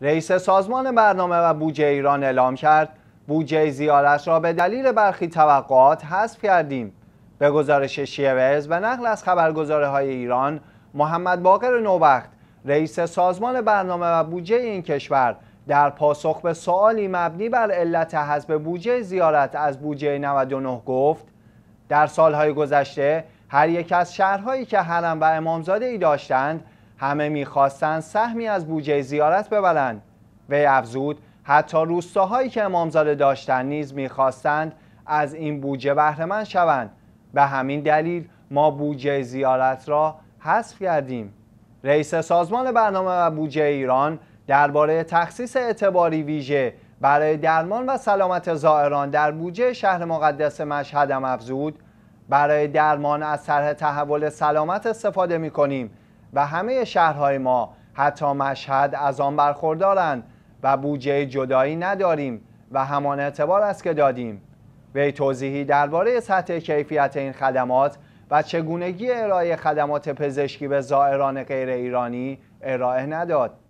رئیس سازمان برنامه و بودجه ایران اعلام کرد بودجه زیارت را به دلیل برخی توقعات حذف کردیم به گزارش شیوز و نقل از خبرگزاره های ایران محمد باقر نوبخت رئیس سازمان برنامه و بودجه این کشور در پاسخ به سوالی مبنی بر علت حذف بودجه زیارت از بودجه 99 گفت در سالهای گذشته هر یک از شهرهایی که حرم و امامزاده ای داشتند همه میخواستند سهمی از بودجه زیارت ببرند وی افزود حتی روستاهایی که امامزاده داشتند نیز میخواستند از این بودجه بهرهمند شوند به همین دلیل ما بودجه زیارت را حذف کردیم رئیس سازمان برنامه و بودجه ایران درباره تخصیص اعتباری ویژه برای درمان و سلامت زائران در بودجه شهر مقدس مشهد افزود برای درمان از طرح تحول سلامت استفاده می کنیم و همه شهرهای ما حتی مشهد از آن برخوردارند و بودجه جدایی نداریم و همان اعتبار است که دادیم وی توضیحی درباره سطح کیفیت این خدمات و چگونگی ارائه خدمات پزشکی به زائران غیر ایرانی ارائه نداد